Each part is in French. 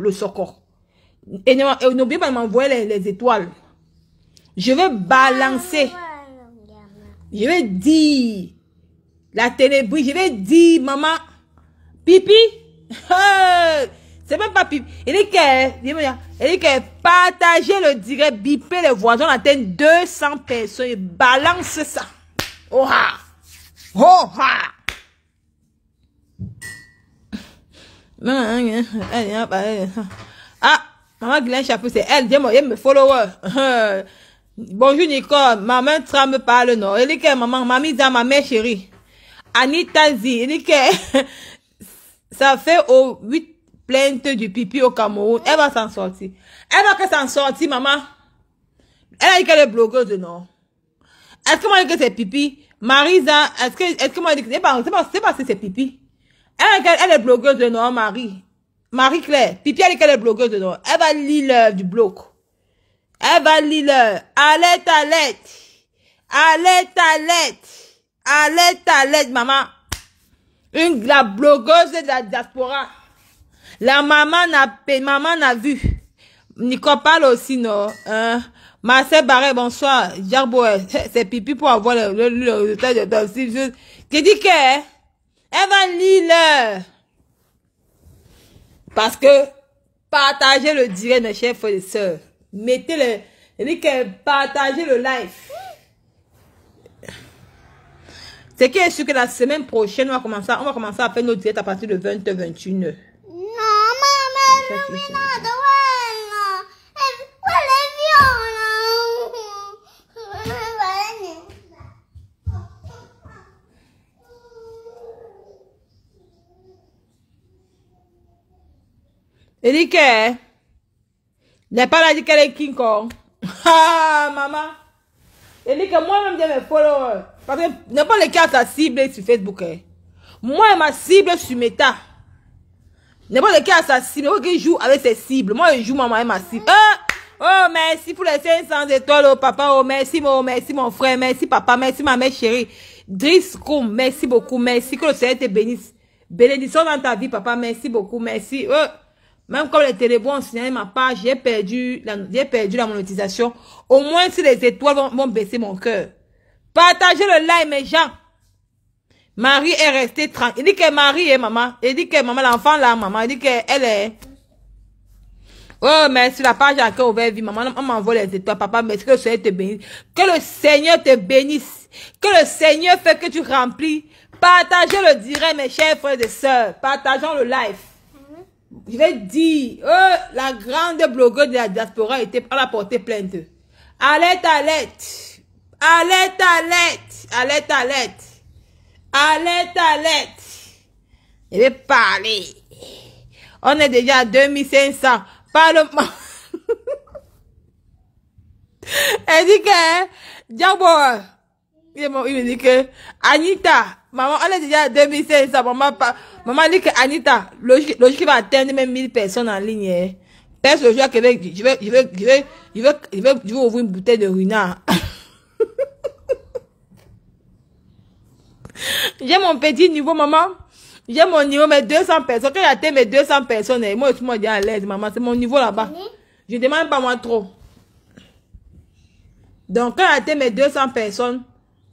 le socor. Et n'oubliez pas de m'envoyer les, étoiles. Je vais balancer. Ah, je vais dire la ténébrie. Je vais dire, maman, pipi. C'est même pas pipi. Il dit que, que partagez le direct, bipez les voisins, on atteint 200 personnes. Balance ça. Oh ha. Oh ha. Ah, maman Guylaine Chapeau, c'est elle. Dis-moi, me followers. Bonjour Nicole, maman trame me parle, non. Elle dit que maman, mamie ça, ma mère chérie. Anita elle dit que ça fait au huit plaintes du pipi au Cameroun. Elle va s'en sortir. Elle va que s'en sortir, maman. Elle a dit qu'elle est blogueuse, non. Est-ce que moi, dit que c'est pipi? Marisa, est-ce que, est-ce que moi, dit que c'est pas, c'est pas, c'est c'est pipi. Elle, est blogueuse de Noël Marie. Marie-Claire. Pipi, elle, est blogueuse de Noël. Elle va lire du bloc. Elle va lire Allez, t'allette. Allez, t'allette. Allez, talette maman. Une, la blogueuse de la diaspora. La maman n'a, maman n'a vu. Nico parle aussi, non, Marcel Barret, bonsoir. c'est pipi pour avoir le, le, le, ton. Elle va lire Parce que partagez le direct, mes chers frères et sœurs. Mettez le. dit que partagez le live. C'est qui est sûr que la semaine prochaine, on va commencer, on va commencer à faire nos directs à partir de 20h21. Non, maman, Enike, n'est pas là dit qu'elle est King Kong. Ah, maman. Enike, moi-même, j'ai mes followers. Parce que n'est pas le cas, ça cible sur Facebook. Eh. Moi, ma cible sur Meta. N'est pas le cas, ça cible. Moi, qui joue avec ses cibles. Moi, je joue maman et ma cible. Ah! Oh, merci pour les 500 étoiles, oh papa, oh merci, mon, oh, merci mon frère, merci papa, merci ma mère chérie. Drisco, merci beaucoup, merci, que le Seigneur te bénisse. Bénédiction dans ta vie, papa, merci beaucoup, merci. Oh. Même comme les téléphones ont ma page, j'ai perdu, la, perdu la monétisation. Au moins, si les étoiles vont, baisser mon cœur. Partagez le live, mes gens. Marie est restée tranquille. Il dit que Marie est maman. Il dit que maman, l'enfant là, maman. Il dit qu'elle est... Oh, mais la page à cœur ouvert, vie, maman, on m'envoie les étoiles, papa, mais que le Seigneur te bénisse. Que le Seigneur te bénisse. Que le Seigneur fait que tu remplis. Partagez le direct, mes chers frères et sœurs. Partageons le live je vais dire, euh, la grande blogueuse de la diaspora était à la portée plainte. Alerte, alerte. Allez alerte. Alerte, alerte. Alerte, alerte. Je vais parler. On est déjà à 2500. Parle-moi. Elle dit que, hein, Diabo, hein. Il me dit que Anita, maman, elle est déjà à 2500. Maman, maman dit que Anita, logique, logique va atteindre même 1000 personnes en ligne. Hein. le jour à je vais, je vais, je vais, je vais, je ouvrir une bouteille de runard. J'ai mon petit niveau, maman. J'ai mon niveau, mes 200 personnes. Quand j'atteins mes 200 personnes, et hein, moi, je suis est à l'aise, maman. C'est mon niveau là-bas. Je demande pas moi trop. Donc, quand j'atteins mes 200 personnes,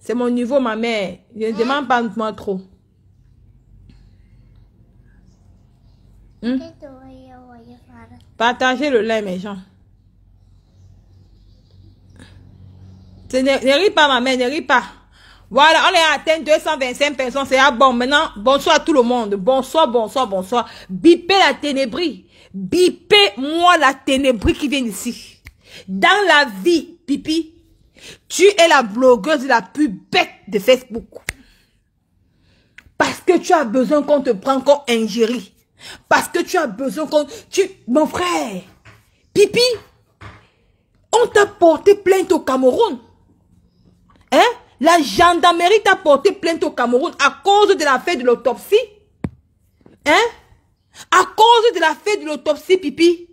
c'est mon niveau, ma mère. Je ne demande pas moi trop. Hmm? Partagez le lait, mes gens. Ne, ne ris pas, ma mère, ne ris pas. Voilà, on est atteint 225 personnes. C'est bon. Maintenant, bonsoir à tout le monde. Bonsoir, bonsoir, bonsoir. Bipez la ténébrie. Bipez-moi la ténébrie qui vient ici. Dans la vie, pipi, tu es la blogueuse la plus bête de Facebook. Parce que tu as besoin qu'on te prenne comme ingérie. Parce que tu as besoin qu'on... Tu... Mon frère, Pipi, on t'a porté plainte au Cameroun. Hein? La gendarmerie t'a porté plainte au Cameroun à cause de l'affaire de l'autopsie. Hein? À cause de l'affaire de l'autopsie, Pipi.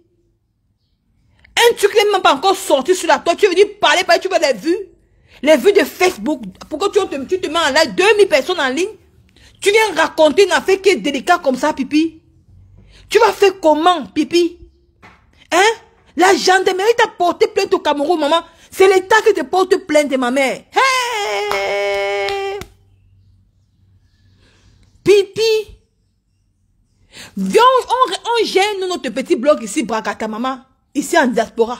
Un truc n'est même pas encore sorti sur la toile. Tu veux dire parler, parler, tu veux les vues. Les vues de Facebook. Pourquoi tu te, tu te mets en live 2000 personnes en ligne Tu viens raconter une affaire qui est délicate comme ça, pipi. Tu vas faire comment, pipi Hein La gendarmerie t'a porté plainte au Cameroun, maman. C'est l'État qui te porte plainte, ma mère. Hey pipi Viens, on, on, gêne notre petit blog ici, Bracata, maman ici en diaspora.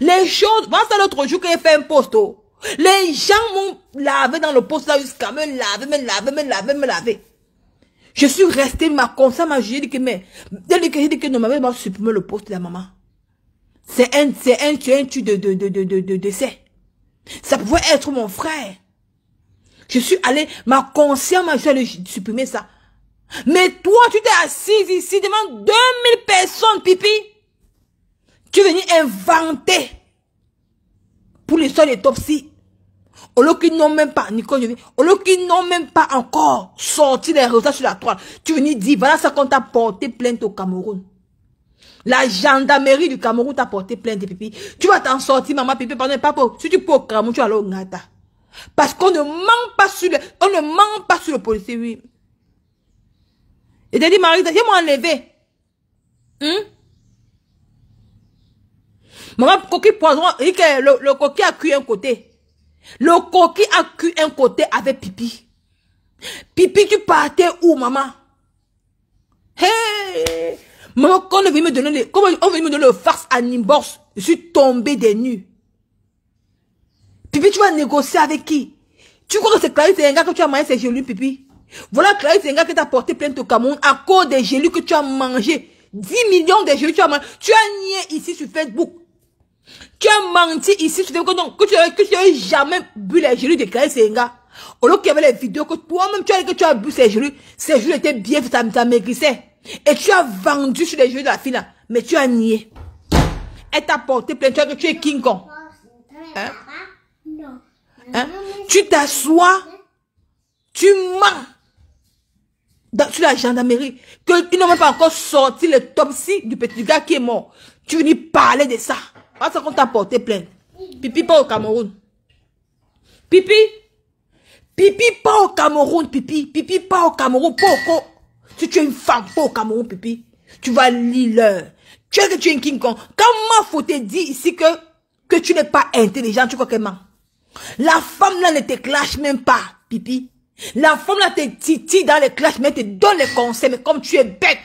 Les choses, pense à l'autre jour que j'ai fait un poste, oh. Les gens m'ont lavé dans le poste là jusqu'à me laver, me laver, me laver, me laver. Je suis restée, ma conscience m'a dit que, mais, dès que j'ai dit que non, ma mère m'a le poste de la maman. C'est un, c'est un, tu un, tu de, de, de, de, de, de décès. Ça pouvait être mon frère. Je suis allée, ma conscience m'a j'ai supprimer ça. Mais toi, tu t'es assise ici devant 2000 personnes, pipi. Tu es venu inventer pour les soins d'autopsie. lieu qu'ils n'ont même pas, Nicole, lieu qu'ils n'ont même pas encore sorti les résultats sur la toile. Tu viens dire, voilà ça qu'on t'a porté plainte au Cameroun. La gendarmerie du Cameroun t'a porté plainte, pipi. Tu vas t'en sortir, maman, pipi, pardon, papa. Si tu peux au Cameroun, tu vas aller Ngata. Parce qu'on ne ment pas sur le, on ne manque pas sur le policier, oui. Et t'as dit, Marie, t'as dit, m'enlever. Hum? Hein? Maman, coquille poison, le, le coquille a cuit un côté. Le coquille a cuit un côté avec pipi. Pipi, tu partais où, maman? Hey! Maman, quand on veut me donner, les, comment on veut me donner le farce à Nimbors, je suis tombé des nues. Pipi, tu vas négocier avec qui? Tu crois que c'est Clarisse Zenga que tu as mangé ces gelus, Pipi? Voilà Clarisse Zenga qui t'a porté plein de Cameroun à cause des gelus que tu as mangé. 10 millions de gelus que tu as mangé. Tu as nié ici sur Facebook. Tu as menti ici, tu dis que non, que tu n'avais jamais bu les jus de Kaï Senga. Au lieu qu'il y avait les vidéos que toi-même tu as dit que tu as bu ces jus, ces jus étaient bien, ça, ça maigrissait. Et tu as vendu sur les jurys de la fille là, mais tu as nié. Elle t'a porté plainte, de choses que tu es King Kong. Hein? Hein? Tu t'assois, tu mens dans, sur la gendarmerie, que tu n'as pas encore sorti le top 6 du petit gars qui est mort. Tu veux parler de ça. Parce qu'on t'a porté Pipi pas au Cameroun. Pipi. Pipi pas au Cameroun, pipi. Pipi pas au Cameroun, pas Si tu es une femme, pas au Cameroun pipi. Tu vas lire. Tu es que tu es une King Kong. Comment faut-il dire ici que, que tu n'es pas intelligent, tu crois comment? La femme là ne te clash même pas, pipi. La femme là te titille dans les clash mais te donne les conseils, mais comme tu es bête.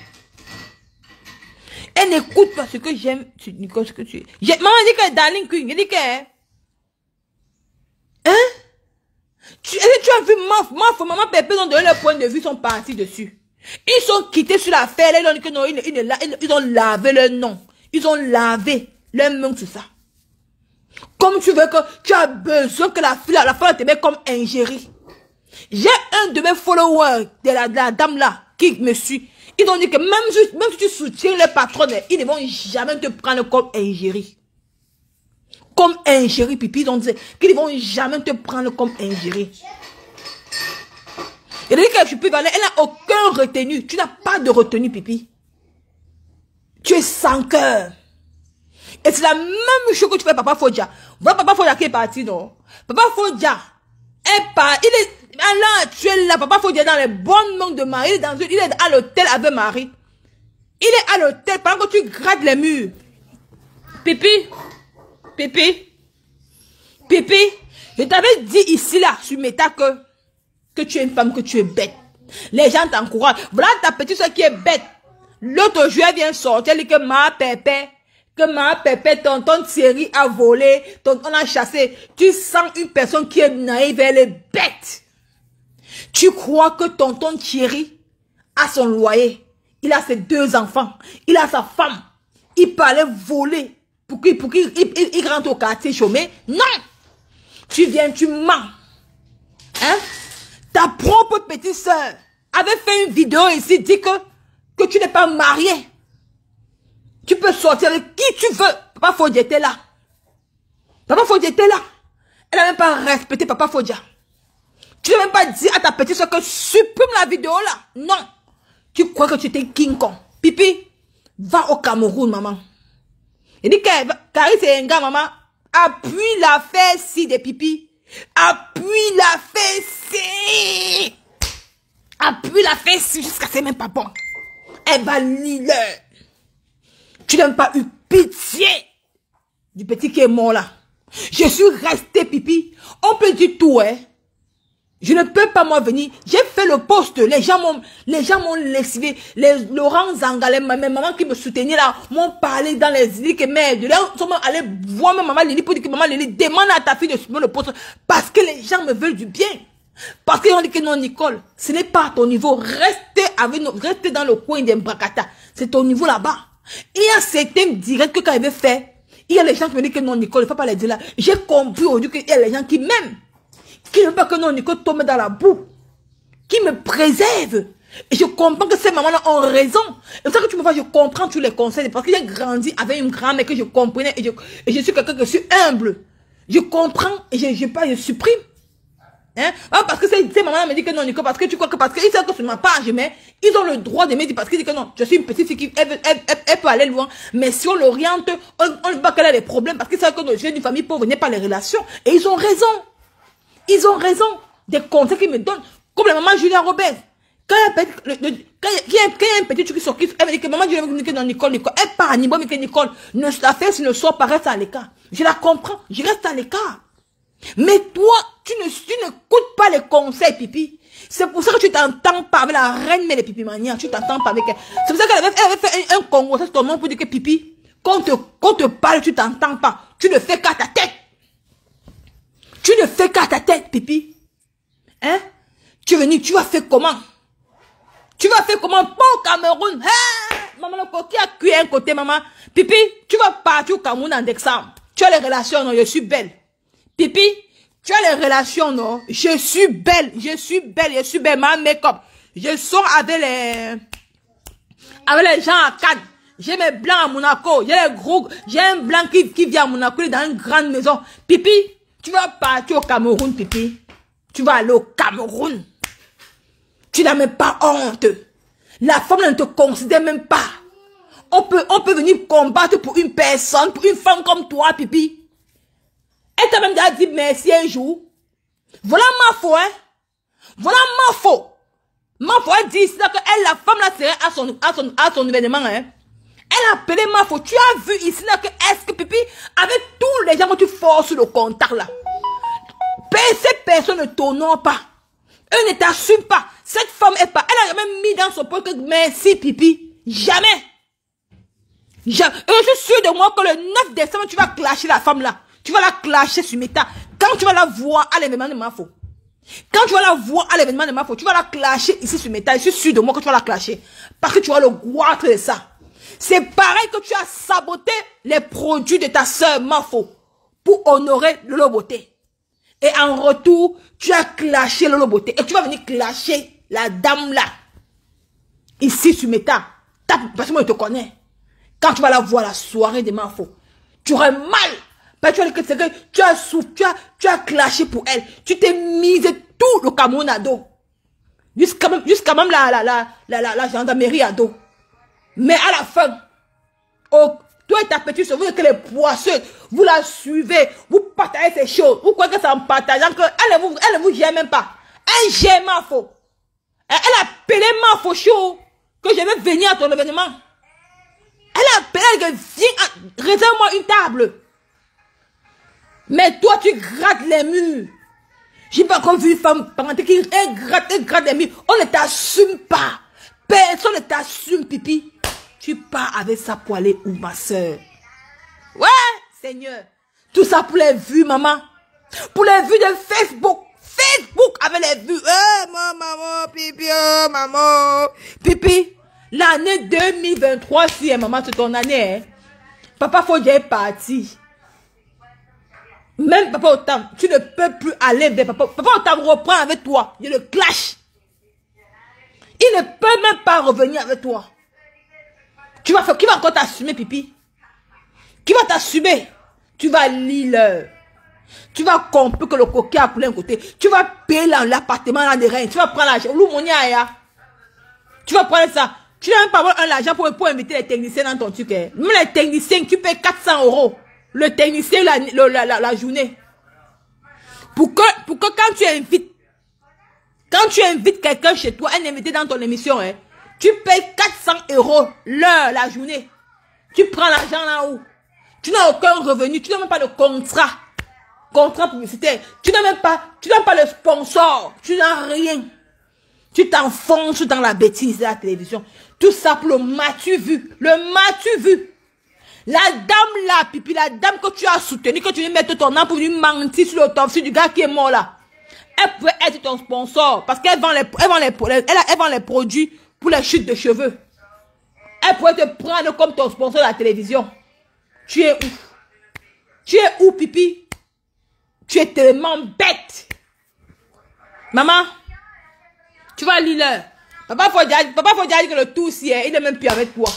Elle n'écoute pas ce que j'aime, Nicole, ce que tu es. Maman dit que Darling Queen, elle dit que... Hein tu, tu as vu ma, ma maman, pépé, ont donné leur point de vue, ils sont partis dessus. Ils sont quittés sur l'affaire, ils ont dit que non, ils, ont lavé leur nom. Ils ont lavé leur nom sur ça. Comme tu veux que tu as besoin que la fille, la femme te mette comme ingérie. J'ai un de mes followers, de la dame là, qui me suit. Ils ont dit que même si, même si tu soutiens le patron, ils ne vont jamais te prendre comme ingérie. Comme ingérie, pipi. Ils ont dit qu'ils ne vont jamais te prendre comme ingérie. Il a dit que je peux Elle n'a aucun retenu. Tu n'as pas de retenu, pipi. Tu es sans cœur. Et c'est la même chose que tu fais, Papa Fodja. Voilà Papa Fodja qui est parti, non? Papa Fodja est pas, il est, alors, tu es là, papa, faut dire dans les bonnes mains de Marie. Il est, dans, il est à l'hôtel avec Marie. Il est à l'hôtel pendant que tu grattes les murs. Pipi. Pipi. Pipi. je t'avais dit ici, là, sur Meta que, que tu es une femme, que tu es bête. Les gens t'encouragent. Voilà ta petite soeur qui est bête. L'autre jour, elle vient sortir, elle dit que ma pépé, que ma pépé, tonton Thierry a volé, tonton a chassé. Tu sens une personne qui est naïve, elle est bête. Tu crois que tonton Thierry a son loyer, il a ses deux enfants, il a sa femme, il parlait voler pour qu'il pour qu il, il, rentre au quartier chômé. Non Tu viens, tu mens. Hein Ta propre petite soeur avait fait une vidéo ici, dit que, que tu n'es pas marié. Tu peux sortir avec qui tu veux. Papa Fodja était là. Papa Fodja était là. Elle n'a même pas respecté Papa Fodja. Tu n'as même pas dit à ta petite soeur que supprime la vidéo là. Non. Tu crois que tu t'es King Kong. Pipi, va au Cameroun, maman. Il dit que Karis et gars, maman, appuie la fessie des de pipi. Appuie la fessie. Appuie la fessie jusqu'à ce même pas bon. Eh va Tu n'as pas eu pitié du petit qui est mort là. Je suis resté pipi. On peut dire tout, hein. Je ne peux pas m'en venir. J'ai fait le poste. Les gens m'ont, les gens m'ont laissé. Les Laurent Zangalé, ma maman qui me soutenait là, m'ont parlé dans les îles que merde. De là, ils sont allés voir ma maman Lili pour dire que maman Lili demande à ta fille de supprimer le poste parce que les gens me veulent du bien. Parce qu'ils ont dit que non, Nicole, ce n'est pas à ton niveau. Restez avec nous, restez dans le coin des C'est ton niveau là-bas. Il y a certains directs que quand ils veulent faire, il y a les gens qui me disent que non, Nicole, il ne faut pas les dire là. J'ai compris aujourd'hui qu'il y a les gens qui m'aiment qui ne veut pas que nos Nico tombe dans la boue, qui me préserve. Et je comprends que ces mamans-là ont raison. c'est pour ça que tu me vois, je comprends tous les conseils. Parce que j'ai grandi avec une grand mais que je comprenais. Et je, suis quelqu'un que je suis humble. Je comprends et je, je, pas, je supprime. Hein? Ah, parce que ces, ces mamans-là me disent que non, Nico, parce que tu crois que parce qu'ils savent que sur ma page, mais ils ont le droit de me dire parce qu'ils disent que non, je suis une petite fille qui elle, elle, elle, peut aller loin. Mais si on l'oriente, on ne voit qu'elle a des problèmes parce qu'ils savent que je viens d'une famille pauvre n'est pas les relations. Et ils ont raison. Ils ont raison des conseils qu'ils me donnent. Comme la maman Julien Robert. Quand il y a un petit truc qui s'occupe, elle me dit que maman Julia me dit dans l'école, elle part à Nibo, mais que l'école, la fesse ne sort pas, reste à l'écart. Je la comprends, je reste à l'écart. Mais toi, tu ne, tu n'écoutes pas les conseils, pipi. C'est pour ça que tu t'entends pas avec la reine, mais les pipi manières, tu t'entends pas avec elle. C'est pour ça qu'elle avait, fait un, congrès congo, c'est ton nom pour dire que pipi, quand on te, quand te parle, tu t'entends pas. Tu ne fais qu'à ta tête. Tu ne fais qu'à ta tête, pipi. Hein Tu es venu, tu vas faire comment Tu vas faire comment Pas Cameroun. Hein? maman, qui a cuit un côté, maman. Pipi, tu vas partir au Cameroun en décembre. Tu as les relations, non Je suis belle. Pipi, tu as les relations, non Je suis belle. Je suis belle. Je suis belle. Ma make-up. Je sors avec les... Avec les gens à Cannes. J'ai mes blancs à Monaco. J'ai les gros... J'ai un blanc qui, qui vient à Monaco. Il est dans une grande maison. Pipi, tu vas partir au Cameroun, pipi, Tu vas aller au Cameroun. Tu n'as même pas honte. La femme ne te considère même pas. On peut, on peut venir combattre pour une personne, pour une femme comme toi, Pipi. Elle t'a même dit merci un jour. Voilà ma foi, hein. Voilà ma faute. Ma faute elle dit, cest la femme, là, serait à son, à son, à son événement, hein. Elle a appelé Mafo. Tu as vu ici là que est-ce que Pipi, avec tous les gens que tu forces le contact là, ces personnes ne t'honorent pas. Elles ne t'assument pas. Cette femme est pas. Elle a même mis dans son pot, que merci Pipi. Jamais. Euh, je suis sûr de moi que le 9 décembre, tu vas clasher la femme là. Tu vas la clasher sur Meta. Quand tu vas la voir à l'événement de Mafo. Quand tu vas la voir à l'événement de Mafo, tu vas la clasher ici sur Meta. Je suis sûr de moi que tu vas la clasher. Parce que tu vas le goître de ça. C'est pareil que tu as saboté les produits de ta sœur Mafo pour honorer le Beauté. Et en retour, tu as clashé Lolo Beauté. Et tu vas venir clasher la dame là. Ici sur Meta. Parce que moi, je te connais. Quand tu vas la voir la soirée de Mafo, tu auras mal. tu as tu as, clashé pour elle. Tu t'es misé tout le Cameroun à dos. Jusqu'à même, même la, la, la, la, la gendarmerie à dos. Mais à la fin, toi et ta petite vous que les poissons vous la suivez, vous partagez ces choses. Vous croyez que ça en partageant que elle ne vous, elle vous gère même pas. Elle ma faux, Elle a appelé faux chaud que je vais venir à ton événement. Elle a appelé, elle dit, réserve-moi une table. Mais toi, tu grattes les murs. J'ai pas encore vu une femme parenté qui gratte, elle gratte les murs. On ne t'assume pas. Personne ne t'assume, pipi. Tu pars avec sa pour ou ma soeur Ouais, Seigneur. Tout ça pour les vues, maman. Pour les vues de Facebook. Facebook avec les vues. Eh, maman, pipi, oh, maman. Pipi, l'année 2023, si, hein, maman, c'est ton année. Hein. Papa faut est parti. Même papa Otam, tu ne peux plus aller vers papa. Papa Otam reprend avec toi. Il le clash. Il ne peut même pas revenir avec toi. Tu vas faire, qui va encore t'assumer, pipi Qui va t'assumer Tu vas lire Tu vas comprendre que le coquet a pris un côté. Tu vas payer l'appartement dans des reins. Tu vas prendre l'argent. Tu vas prendre ça. Tu n'as même pas avoir l'argent pour, pour inviter les techniciens dans ton truc. Hein. Même les techniciens tu payent 400 euros. Le technicien la, la, la, journée. Pour que, pour que quand tu invites, quand tu invites quelqu'un chez toi, un invité dans ton émission, hein, tu payes 400 euros l'heure, la journée. Tu prends l'argent là-haut. Tu n'as aucun revenu. Tu n'as même pas de contrat. Contrat publicitaire. Tu n'as même pas, tu n'as pas le sponsor. Tu n'as rien. Tu t'enfonces dans la bêtise de la télévision. Tout ça pour le matu vu. Le matu vu. La dame là, puis la dame que tu as soutenue, que tu lui mettre ton nom pour lui mentir sur sur du gars qui est mort là. Elle pourrait être ton sponsor parce qu'elle vend les, elle vend elle vend les produits pour la chute de cheveux. Elle pourrait te prendre comme ton sponsor de la télévision. Tu es où Tu es où, pipi Tu es tellement bête. Maman, tu vas lire. Papa faut dire, papa faut dire que le tout si il est même plus avec toi.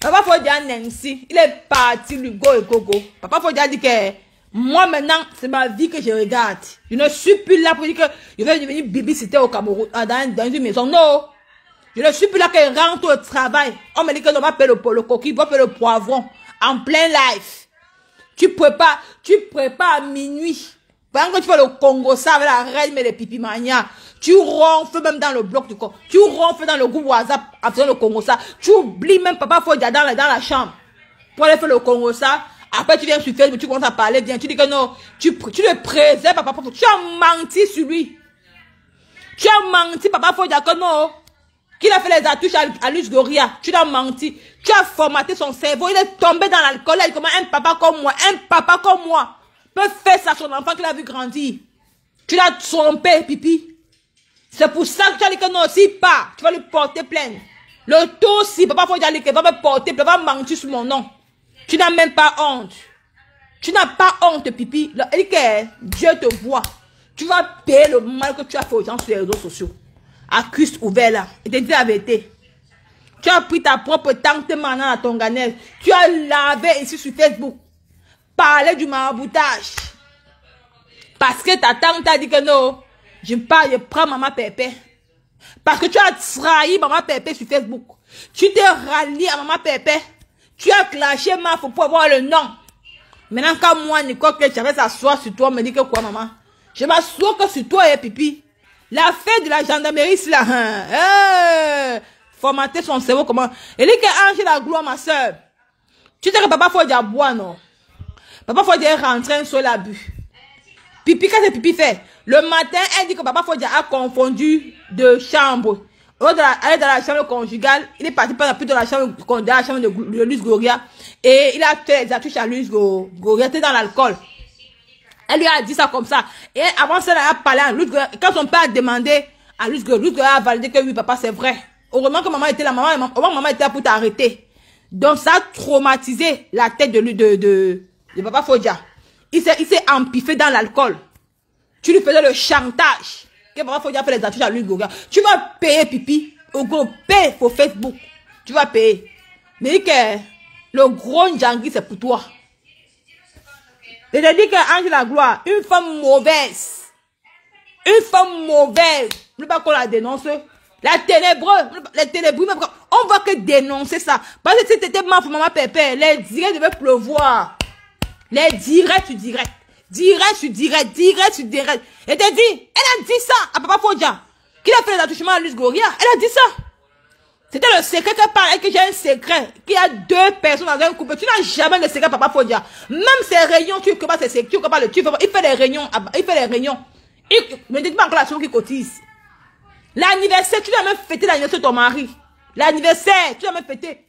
Papa faut dire Nancy, il est parti lui go et go go. Papa faut dire que moi maintenant c'est ma vie que je regarde. Je ne suis plus là pour dire que je vais devenir bibi au Cameroun ah, dans une maison. Non. Je ne suis plus là quand rentre au travail. On me dit que l'on va le, le coquille, on faire le poivron. En plein live. Tu prépares, tu prépares à minuit. Pendant que tu fais le Congo, ça avec la reine, mais les pipi mania. Tu ronfles même dans le bloc du corps. Tu ronfles dans le groupe WhatsApp en faisant le Congo, ça. Tu oublies même papa Fouja dans la, dans la chambre. Pour aller faire le Congo, ça. Après, tu viens sur Facebook, tu commences à parler bien. Tu dis que non, tu, tu le préserves, papa Fouja. Tu as menti sur lui. Tu as menti, papa Fouja que non qu'il a fait les attouches à, Luz Luce Tu l'as menti. Tu as formaté son cerveau. Il est tombé dans l'alcool. Comment un papa comme moi, un papa comme moi, peut faire ça à son enfant qu'il a vu grandir. Tu l'as trompé, pipi. C'est pour ça que tu as dit que non, si pas, tu vas lui porter plainte. Le tout, si papa faut dire que va me porter plainte, va mentir sur mon nom. Tu n'as même pas honte. Tu n'as pas honte, pipi. Dieu te voit. Tu vas payer le mal que tu as fait aux gens sur les réseaux sociaux à Christ ouvert là. Il te dit la Tu as pris ta propre tante maintenant à ganel, Tu as lavé ici sur Facebook. Parler du maraboutage. Parce que ta tante a dit que non, je parle, je prends maman pépé. Parce que tu as trahi maman pépé sur Facebook. Tu t'es rallié à maman pépé. Tu as clashé ma faut pouvoir avoir le nom. Maintenant, quand moi, quoi que j'avais s'asseoir sur toi, me dis que quoi, maman? Je m'assois que sur toi et eh, pipi. La fête de la gendarmerie, c'est là. Hein? Formater son cerveau comment. elle dit que ange la gloire, ma soeur. Tu sais que papa faut dire bois, non? Papa faut dire rentrer sur l'abus. Pipi, qu'est-ce que pipi fait. Le matin, elle dit que papa dire a confondu de chambre. Elle est dans la chambre conjugale. Il est parti pendant plus de la chambre, de la chambre de, Luz Gloria. Et il a tué les à Luis Goria. était dans l'alcool elle lui a dit ça comme ça. Et avant ça, elle a parlé à Goga. Quand son père a demandé à Luz Goga a validé que oui, papa, c'est vrai. Heureusement que maman était là, maman, maman, maman, était là pour t'arrêter. Donc ça a traumatisé la tête de, de, de, de papa Fodja. Il s'est il s'est empiffé dans l'alcool. Tu lui faisais le chantage. Que papa Fodja fait les affiches à Goga. Tu vas payer pipi. Au gros, paye pour Facebook. Tu vas payer. Mais que le gros Djangi, c'est pour toi. Je t'ai dit qu'un ange de la gloire, une femme mauvaise, une femme mauvaise, je ne veux pas qu'on la dénonce. La ténébreuse, la ténébreuse, on va que dénoncer ça. Parce que c'était c'était ma maman pépé, les directs devaient pleuvoir. Les directs, tu directs, Direct, tu directs, direct, tu direct. Elle t'a dit, elle a dit ça à Papa Fodja. Qu'il a fait les attouchements à Luz Goria, Elle a dit ça. C'était le secret que parlait, que j'ai un secret, qu'il y a deux personnes dans un couple. Tu n'as jamais le secret, papa, Fodia. Même ces réunions, tu ne pas ses secrets, tu ne pas le tuer. il fait des réunions, ah bah, il fait des réunions. Il, ne dit pas que la chose qui cotise. L'anniversaire, tu n'as même fêté l'anniversaire de ton mari. L'anniversaire, tu n'as même fêté.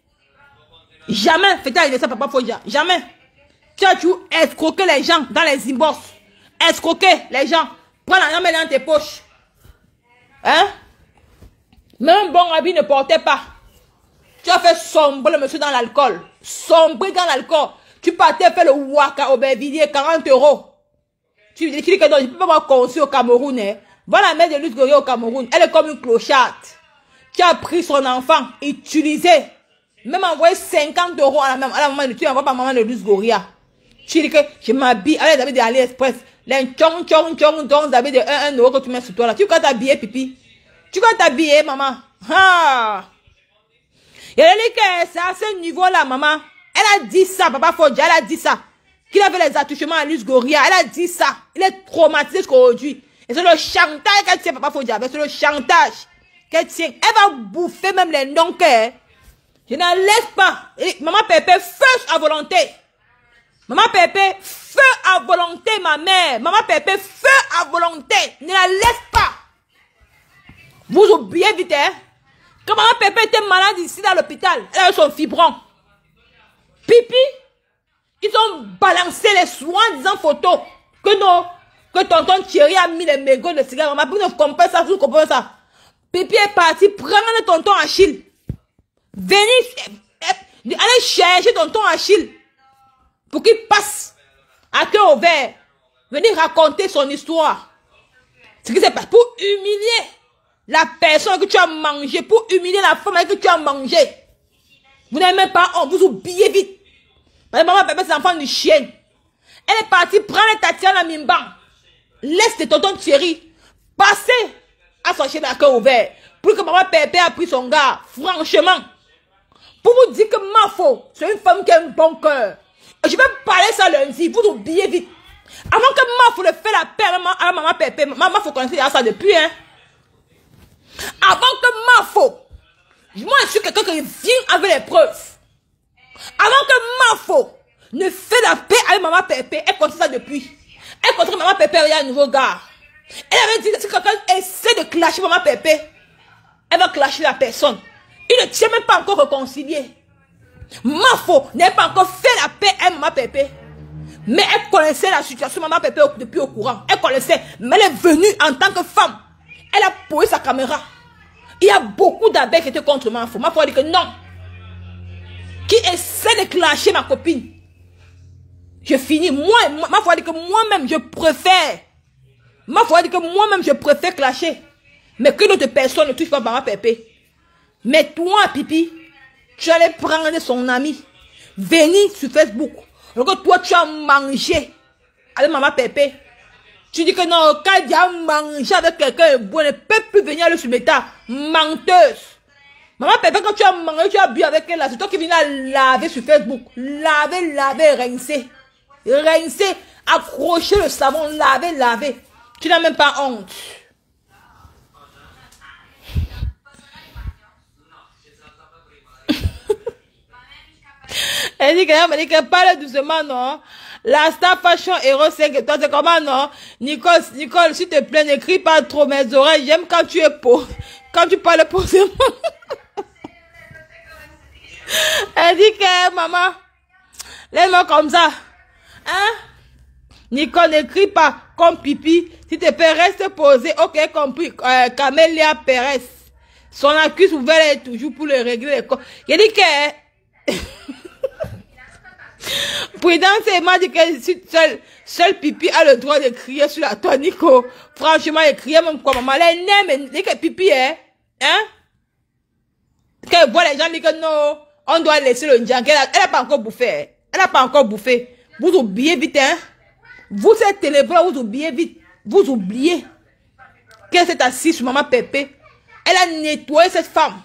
Jamais fêté l'anniversaire, papa, Fodia. Jamais. Tu as toujours escroqué les gens dans les inbox. Escroqué, les gens. Prends l'argent, mets-le dans tes poches. Hein? Même bon habit ne portait pas. Tu as fait sombrer le monsieur dans l'alcool. Sombrer dans l'alcool. Tu partais faire le waka au Benvidier, 40 euros. Tu dis que non, je ne peux pas avoir conçu au Cameroun. Hein. Va la mère de Luz goria au Cameroun. Elle est comme une clochette. Tu as pris son enfant, utilisé. Même envoyé 50 euros à la, même, à la maman de tu envoies pas maman de Luz Goria. Tu dis que je m'habille Allez des habits de AliExpress. Les chong chong chong Donc d'habits de 1 euro que tu mets sur toi là. Tu vois t'habiller pipi. Tu vas t'habiller, maman. Il a dit que c'est à ce niveau-là, maman. Elle a dit ça, papa Fodja, elle a dit ça. Qu'il avait les attouchements à Luz Goria, elle a dit ça. Il est traumatisé aujourd'hui. Et c'est le chantage qu'elle tient, papa Fodja, c'est le chantage qu'elle tient. Elle va bouffer même les noms hein. Je n'en laisse pas. maman Pépé, feu à volonté. Maman Pépé, feu à volonté, ma mère. Maman Pépé, feu à volonté. Ne la laisse pas. Vous oubliez vite, hein? Comment Pépé était malade ici dans l'hôpital? Elle a son fibron. Pipi, ils ont balancé les soins disant photos que non, que tonton Thierry a mis les mégots de cigarette. Ma ne pas ça, vous comprenez ça. Pipi est parti prendre tonton Achille. Venez, eh, eh, aller chercher tonton Achille pour qu'il passe à cœur ouvert. Venez raconter son histoire. Ce qui s'est passé pour humilier la personne que tu as mangé pour humilier la femme avec que tu as mangé. Vous n'avez même pas honte, vous oubliez vite. que maman permet c'est enfant de chien. Elle est partie prendre Tatiana Mimban. Laisse tes tontons Thierry passer à son chien d'accord ouvert. Pour que maman Pépé a pris son gars. Franchement. Pour vous dire que Mafo, c'est une femme qui a un bon cœur. Je vais parler ça lundi. Vous oubliez vite. Avant que Mafo le fait la paix à maman, à maman Pépé. Maman, faut connaître ça depuis, hein. Avant que Mafo, moi je suis quelqu'un qui vient avec les preuves. Avant que Mafo ne fait la paix avec Maman Pépé, elle connaissait ça depuis. Elle contre Maman Pépé, il y a un nouveau gars. Elle avait dit que si quelqu'un essaie de clasher Maman Pépé, elle va clasher la personne. Il ne tient même pas encore réconcilié. Mafo n'est pas encore fait la paix avec Maman Pépé. Mais elle connaissait la situation Maman Pépé depuis au courant. Elle connaissait. Mais elle est venue en tant que femme. Elle a posé sa caméra. Il y a beaucoup d'abeilles qui étaient contre moi. Ma foi a dit que non. Qui essaie de clasher ma copine. Je finis. Moi, ma foi dit que moi-même, je préfère. Ma foi dit que moi-même, je préfère clasher. Mais que d'autres personne ne touchent pas Mama Pépé. Mais toi, Pipi, tu allais prendre son ami. Venir sur Facebook. Donc toi, tu as mangé avec Maman Pépé. Tu dis que non, quand a ah, mangé avec quelqu'un bon, ne peut plus venir le soumettre. Menteuse. Maman Pépé, quand tu as mangé, tu as bu avec elle, c'est toi qui viens la laver sur Facebook. Laver, laver, rincer. Rincer, accrocher le savon, laver, laver. Tu n'as même pas honte. Elle dit qu'elle parle doucement, non la star fashion héros, c'est toi, c'est comment, non? Nicole, Nicole, s'il te plaît, n'écris pas trop mes oreilles. J'aime quand tu es pauvre. Quand tu parles posément. Elle dit que, maman, laisse-moi comme ça. Hein? Nicole, n'écris pas comme pipi. S'il te plaît, reste posé. Ok, compris. Euh, Camélia Pérez. Son accuse ouvert est toujours pour le régler. Il dit que... puis m'a dit que seul, seul Pipi a le droit de crier sur la toile, Nico. Franchement, elle criait même quoi, maman. Elle n'aime elle que Pipi hein? hein? Qu'elle voit les gens, dit que non, on doit laisser le Ndjang. Elle a pas encore bouffé. Hein. Elle n'a pas encore bouffé. Vous oubliez vite, hein? Vous êtes téléphone, vous oubliez vite. Vous oubliez qu'elle s'est assise sur maman Pépé. Elle a nettoyé cette femme.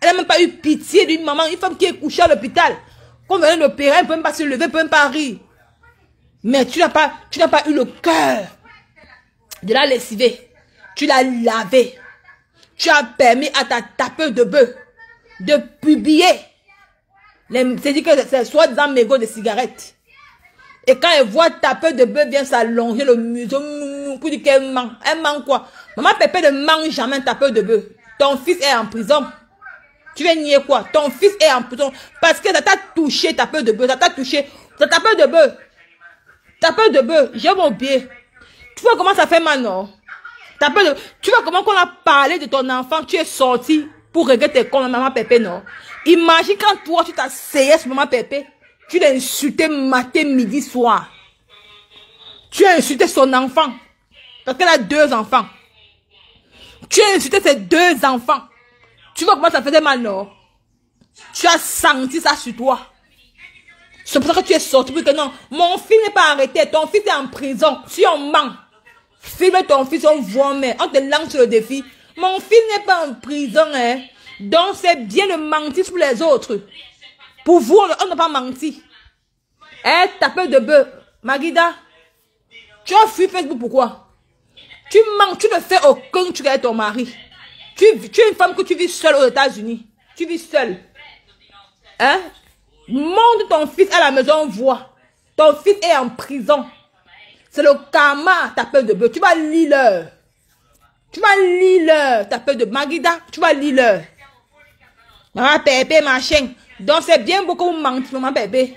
Elle n'a même pas eu pitié d'une maman, une femme qui est couchée à l'hôpital. Quand on vient d'opérer, elle ne peut même pas se lever, elle ne peut même pas rire. Mais tu n'as pas, pas eu le cœur de la lessiver. Tu l'as lavé. Tu as permis à ta tapeuse de bœuf de publier. C'est-à-dire que c'est soi-disant mégot de cigarettes. Et quand elle voit ta tapeuse de bœuf vient s'allonger le museau pour Elle manque quoi Maman Pépé ne mange jamais tapeuse de bœuf. Ton fils est en prison. Tu viens nier quoi Ton fils est en prison parce que ça t'a touché ta peur de bœuf, ça t'a touché, ça t'a peur de bœuf. t'as peur de bœuf, j'ai mon pied Tu vois comment ça fait mal, non peur de... Tu vois comment qu'on a parlé de ton enfant, tu es sorti pour régler tes comptes, maman pépé, non Imagine quand toi, tu t'as t'asseyais sur maman pépé, tu insulté matin, midi, soir. Tu as insulté son enfant. Parce qu'elle a deux enfants. Tu as insulté ses deux enfants. Tu vois comment ça faisait mal, non Tu as senti ça sur toi. C'est pour ça que tu es sorti. que non, mon fils n'est pas arrêté. Ton fils est en prison. Si on ment, filme ton fils, on voit, mais on te lance le défi. Mon fils n'est pas en prison, hein. Donc c'est bien de mentir sur les autres. Pour vous, on n'a pas menti. Eh, peur de bœuf. Magida, tu as fui Facebook pourquoi Tu mens, tu ne fais aucun tu avec ton mari. Tu, tu, es une femme que tu vis seule aux États-Unis. Tu vis seule. Hein? Monde ton fils à la maison, voit. Ton fils est en prison. C'est le karma, ta peur de bœuf. Tu vas lire Tu vas lire l'heure. Ta peur de Magida, tu vas lire l'heure. Maman pépé, machin. Donc c'est bien beau que vous mentez, maman pépé.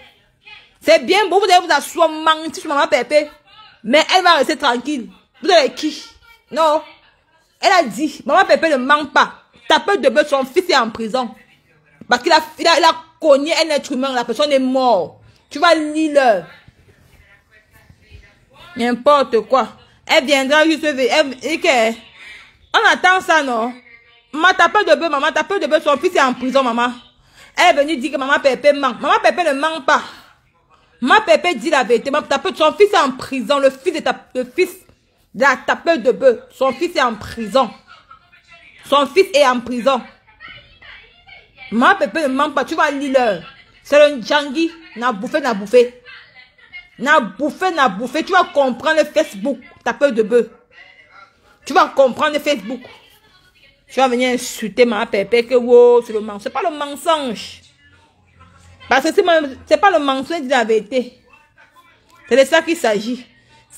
C'est bien beau, vous allez vous asseoir, mentir, maman pépé. Mais elle va rester tranquille. Vous allez qui? Non. Elle a dit, maman Pépé ne manque pas. Tapeur de bœuf, son fils est en prison. Parce qu'il a, il a, il cogné un être humain, la personne est morte. Tu vas lire. N'importe quoi. Elle viendra juste. Elle, on attend ça, non? Maman, t'as peur de bœuf, maman, t'as peur de bœuf, son fils est en prison, maman. Elle est venue dire que maman Pépé manque. Maman Pépé ne manque pas. Maman Pépé dit la vérité. Maman, t'as peur de son fils est en prison. Le fils de ta, le fils la tapeur de bœuf. Son fils est en prison. Son fils est en prison. Ma Pépé ne ment pas. Tu vas lire C'est le djangui N'a bouffé, n'a bouffé. N'a bouffé, n'a bouffé. Tu vas comprendre le Facebook. Tapeur de bœuf. Tu vas comprendre le Facebook. Tu vas venir insulter ma pépé que wow, c'est le C'est pas le mensonge. Parce que c'est pas le mensonge de la vérité. C'est de ça qu'il s'agit.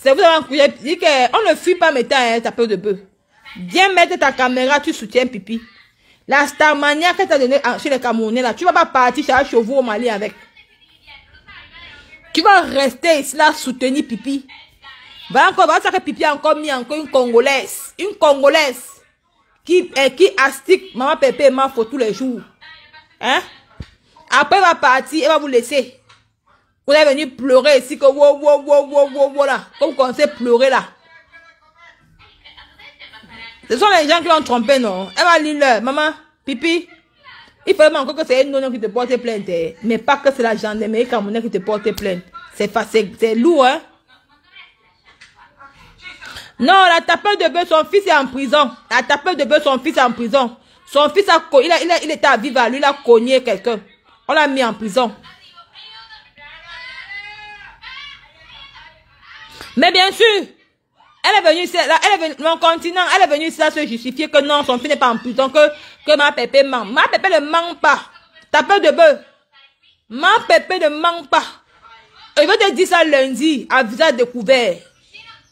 C'est vous allez hein. Dit que on ne fuit pas mettant un hein, peur de bœuf. Viens mettre ta caméra, tu soutiens pipi. La starmania que t'as donné chez les Camerounais, là, tu vas pas partir chez un chevaux au Mali avec. Tu vas rester ici, là, soutenir pipi. Va encore, va ça que pipi a encore mis encore une Congolaise. Une Congolaise. Qui, euh, qui astique maman pépé et maman tous les jours. Hein? Après, elle va partir, elle va vous laisser. Vous est venu pleurer ici, que wow, wow, wow, là. Comme qu'on sait pleurer là. Ce sont les gens qui l'ont trompé, non? Elle va lire maman, pipi. Il faut encore que c'est une nonne qui te porte plainte. Hein. Mais pas que c'est la gendarmerie qui te porte plainte. C'est lourd, hein? Non, la tapeur de bœuf, son fils est en prison. La tapeur de bœuf, son fils est en prison. Son fils a, il, a, il, a, il était à vivre, lui, il a cogné quelqu'un. On l'a mis en prison. Mais bien sûr, elle est venue là, elle est venue, mon continent, elle est venue ça se justifier que non, son fils n'est pas en prison, que, que ma pépé ment. Ma pépé ne manque pas. T'as peur de bœuf. Ma pépé ne manque pas. Et je vais te dire ça lundi, à visage découvert.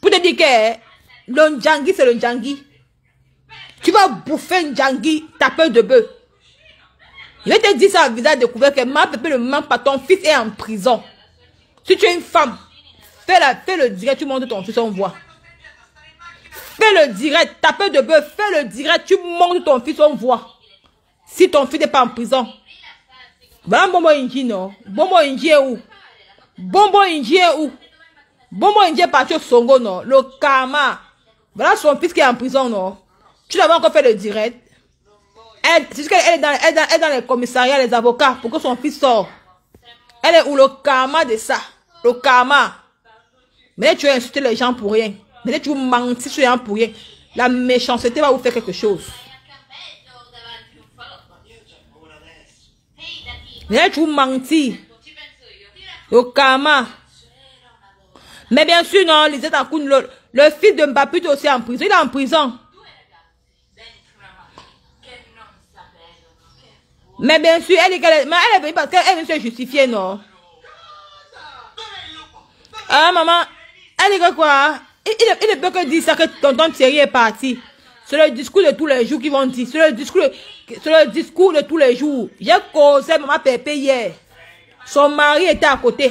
Pour te dire que, le Ndjangi, c'est le Ndjangi. Tu vas bouffer un Ndjangi, t'as peur de bœuf. Je vais te dire ça à visage découvert que ma pépé ne manque pas, ton fils est en prison. Si tu es une femme, Fais, le direct, tu montes ton fils, on voit. Fais le direct, tape de bœuf, fais le direct, tu montes ton fils, on voit. Si ton fils n'est pas en prison. Voilà Bombo Inji, non Bombo Inji est où Bombo Inji est où Bombo Inji est parti au Songo, non Le karma. Voilà son fils qui est en prison, non Tu pas encore fait le direct. Elle, est dans, elle, dans les commissariats, les avocats, pour que son fils sorte. Elle est où le karma de ça Le karma. Mais tu as insulté les gens pour rien. Mais tu mentis sur les gens pour rien. La méchanceté va vous faire quelque chose. Mais tu mentis. Au karma. Mais bien sûr, non, les Takoun, le, le fils de Mbappé est aussi en prison. Il est en prison. Mais bien sûr, elle est, mais elle est venue parce qu'elle ne se justifiée non? Ah, maman, elle quoi hein? il, ne peut que dire ça que tonton Thierry est parti. C'est le discours de tous les jours qu'ils vont dire. C'est le discours, discours de tous les jours. J'ai causé maman Pépé hier. Son mari était à côté.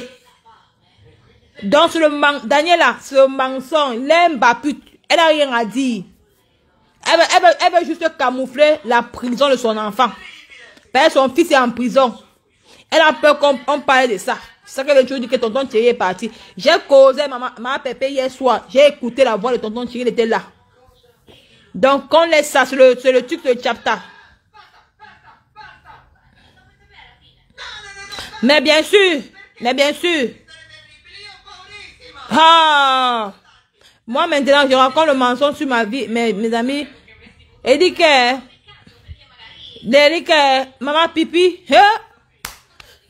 Donc, sur man, Daniela, ce mensonge, pute, elle n'a rien à dire. Elle veut, juste camoufler la prison de son enfant. son fils est en prison. Elle a peur qu'on parle de ça. C'est ça que le jour que tonton Thierry est parti, j'ai causé ma, ma pépé hier soir. J'ai écouté la voix de tonton Thierry, il était là. Donc, qu'on laisse ça, c'est le, le truc de chapta. Mais bien sûr, mais bien sûr. Ah! Moi, maintenant, je raconte le mensonge sur ma vie, mes, mes amis. Et dit que, maman pipi, hein?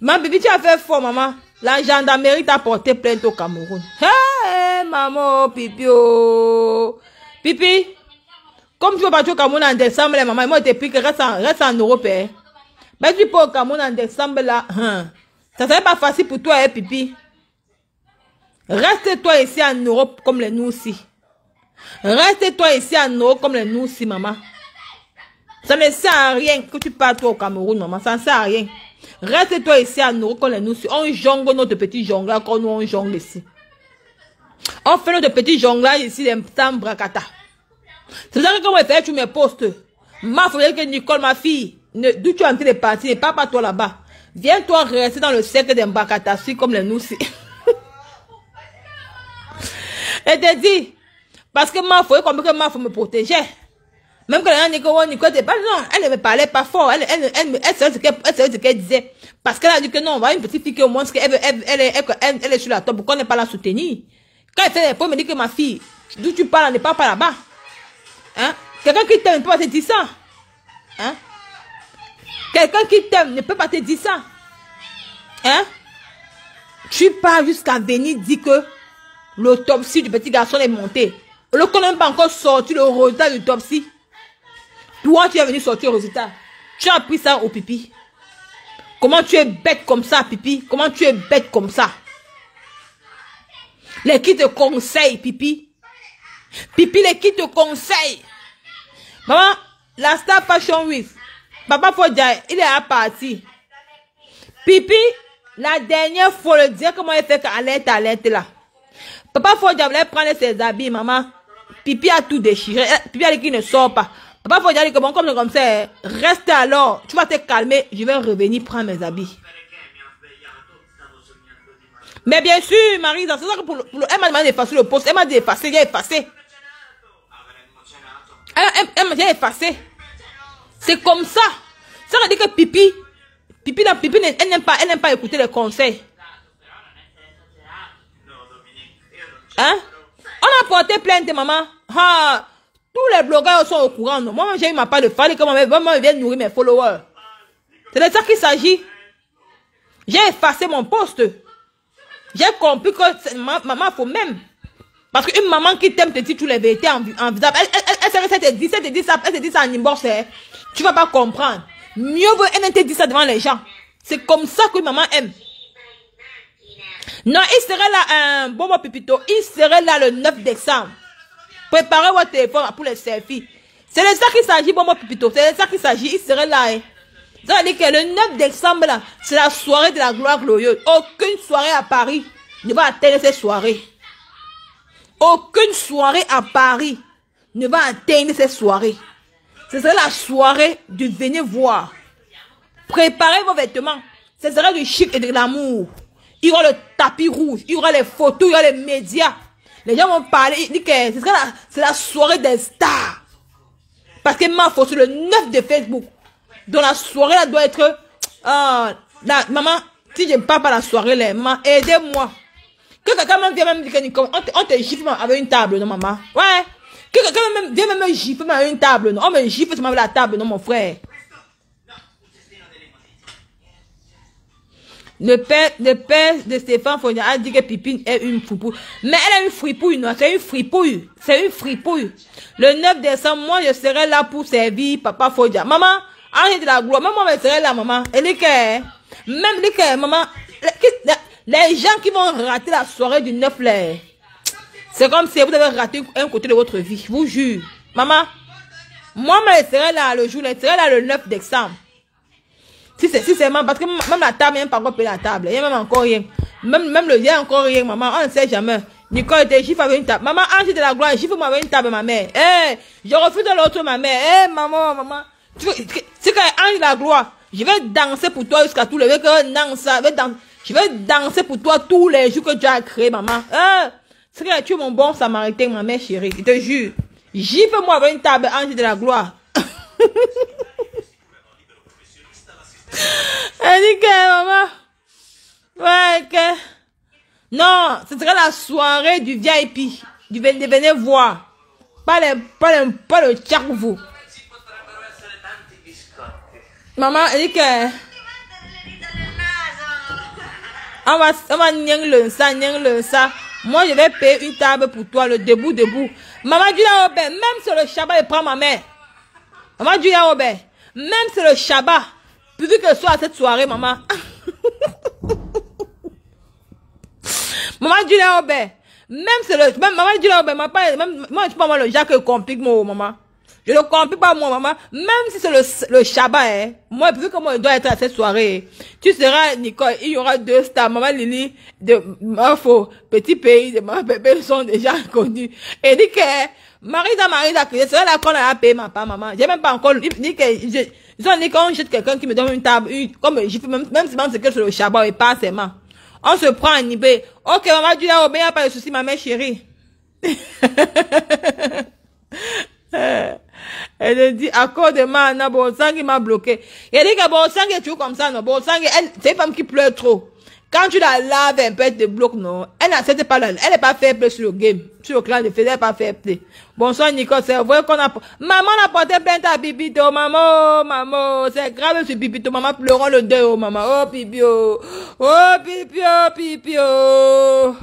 Ma bibi, tu as fait fort, maman. La gendarmerie t'a porté plainte au Cameroun. Hé, maman, pipi, oh. Pipi, comme tu vas partir au Cameroun en décembre, maman, moi, je pris que reste en, reste en Europe. Hein. Mais ben, tu pars au Cameroun en décembre, là. Hein. Ça serait pas facile pour toi, hein, pipi. Reste-toi ici en Europe comme les nous aussi. Reste-toi ici en Europe comme les nous aussi, maman. Ça ne sert à rien que tu partes au Cameroun, maman. Ça ne sert à rien. Reste-toi ici à nous, comme les nous On jongle notre petit jongleur, comme nous on jongle ici. On fait notre petit jonglage ici, des bracata. C'est ça que quand faire, tu me postes. Ma a que Nicole, ma fille, d'où tu es en train de partir, pas pas toi là-bas. Viens-toi rester dans le cercle des bracata, comme les nous. Et te dit, parce que ma foi, comme que ma me protégeait. Même quand elle t'es pas, non, elle ne me parlait pas fort. Elle, elle, elle, elle, savait ce qu'elle disait. Parce qu'elle a dit que non, on va une petite fille qui au moins, elle, elle, elle, est sur la table. Pourquoi on n'est pas la soutenir? Quand elle fait pas, me dit que ma fille, d'où tu parles, n'est pas, pas là-bas. Hein? Quelqu'un qui t'aime ne peut pas te dire ça. Hein? Quelqu'un qui t'aime ne peut pas te dire ça. Hein? Tu pars jusqu'à venir dire que l'autopsie du petit garçon est montée. Le connaît pas encore sorti le résultat de l'autopsie. Pourquoi tu es venu sortir Rosita? résultat. Tu as pris ça au pipi. Comment tu es bête comme ça, pipi Comment tu es bête comme ça Les qui te conseillent, pipi. Pipi, les qui te conseillent. Maman, la star fashion week. Papa Fodja, il est à parti. Pipi, la dernière fois, le dire comment il fait qu'Alain t'alerte là. Papa Fodja voulait prendre ses habits, maman. Pipi a tout déchiré. Pipi a dit qu'il ne sort pas. Papa faut dire bon, comme comme ça. Reste alors. Tu vas te calmer. Je vais revenir prendre mes habits. Mais bien sûr, Marisa, c'est ça que pour, le, pour elle m'a demandé d'effacer le poste. Elle m'a dit d'effacer, j'ai effacé. Elle, elle, m'a dit effacé. C'est comme ça. Ça veut dire que Pipi, Pipi, la, pipi elle n'aime pas, elle n'aime pas écouter les conseils. Hein? On a porté plainte, maman. ha ah, tous les blogueurs sont au courant. Moi, j'ai eu ma part de fallait et que mère nourrir mes followers. C'est de ça qu'il s'agit. J'ai effacé mon poste. J'ai compris que maman faut même. Parce qu'une maman qui t'aime te dit toutes les vérités en, en Elle, elle, elle, te dit, elle te dit ça, elle te dit ça en inbox. Hein. Tu vas pas comprendre. Mieux vaut elle ne te dit ça devant les gens. C'est comme ça que maman aime. Non, il serait là, un hein, bon Pipito, il serait là le 9 décembre. Préparez votre téléphone pour les selfies. C'est de ça qu'il s'agit, pour moi, plutôt. C'est de ça qu'il s'agit. Il serait là, hein. Ça veut dire que le 9 décembre, là, c'est la soirée de la gloire glorieuse. Aucune soirée à Paris ne va atteindre cette soirée. Aucune soirée à Paris ne va atteindre cette soirée. Ce serait la soirée de venir voir. Préparez vos vêtements. Ce serait du chic et de l'amour. Il y aura le tapis rouge, il y aura les photos, il y aura les médias. Les gens vont parler, ils dit que c'est la, soirée des stars. Parce que ma sur le 9 de Facebook. Donc la soirée là doit être... Euh, maman, si je ne parle pas la soirée là, maman, aidez-moi. Que quelqu'un vient même dire on te gifle avec une table, non maman Ouais. Que quelqu'un même vient même me gifler avec une table, non On me gifle avec la table, non mon frère Le père, de Stéphane Fogna a dit que Pipine est une fripouille. Mais elle est une fripouille, non, c'est une fripouille. C'est une fripouille. Le 9 décembre, moi, je serai là pour servir papa Fogna. Maman, arrête de la gloire. Maman, je serai là, maman. Et même les maman, les, gens qui vont rater la soirée du 9 là, c'est comme si vous avez raté un côté de votre vie. Je vous jure. Maman, moi, je serai là le jour, je serai là le 9 décembre. Si c'est si c'est parce que même la table, il n'y a pas la table. Il n'y a même encore rien. Même, même le il encore rien, maman. On ne sait jamais. Nicole était chiffre avec une table. Maman, Ange de la gloire, chiffre avec une table, ma mère. Eh, je refuse de l'autre, ma mère. Eh, maman, maman. Tu c'est quand Ange de la gloire, je vais danser pour toi jusqu'à tout le que je vais danser. Je vais danser pour toi tous les jours que tu as créé, maman. eh C'est que tu es mon bon samaritain, ma mère chérie. Je te jure. J'y moi avec une table, ange de la gloire. Elle dit que, maman. Ouais, que. Non, ce sera la soirée du VIP. Du venez, venez voir. Pas, les, pas, les, pas le vous Maman, elle dit que. On va, on va le ça, le ça. Moi, je vais payer une table pour toi, le debout, debout. Maman Julia Robert, même sur le Shabbat, et prend ma mère. Maman Julia Robert, même sur le Shabbat, plus que soit à cette soirée, maman. maman Julien Aubert. Même c'est le, même maman Julien Aubert, même, moi, je pas moi le Jacques complique moi, maman. Je ne complique pas moi, maman. Même si c'est le, le Shabbat, hein. Moi, plus que moi, je dois être à cette soirée, tu seras, Nicole, il y aura deux stars. Maman Lily, de, Mafo, petit pays, de maman bébé, sont déjà connus. Et dit que, Marisa, Marisa, que je serai là qu'on a payé ma part, maman. J'ai même pas encore, dit que, je, ai quand j'ai jette quelqu'un qui me donne une table, une, comme j'ai fait, même, même si c'est que sur le charbon et pas seulement. On se prend à nibé. Ok, maman, tu l'as a pas de soucis, ma mère chérie. Elle dit, à cause de ma, non bon sang, il m'a bloqué. Elle dit que bon sang est toujours comme ça, non, bon sang, c'est une femme qui pleure trop. Quand tu la laves, un peu, elle te non. Elle n'accepte pas, elle n'est pas faible sur le game. Sur le clan de faisait pas n'est pas faible. Bonsoir, Nicole, c'est vrai qu'on a, maman a porté plainte à Bibito, maman, oh, maman, oh, c'est grave sur Bibito. maman pleurant le deuil, oh, maman, oh, Pipio, oh, Pipio, Pipio,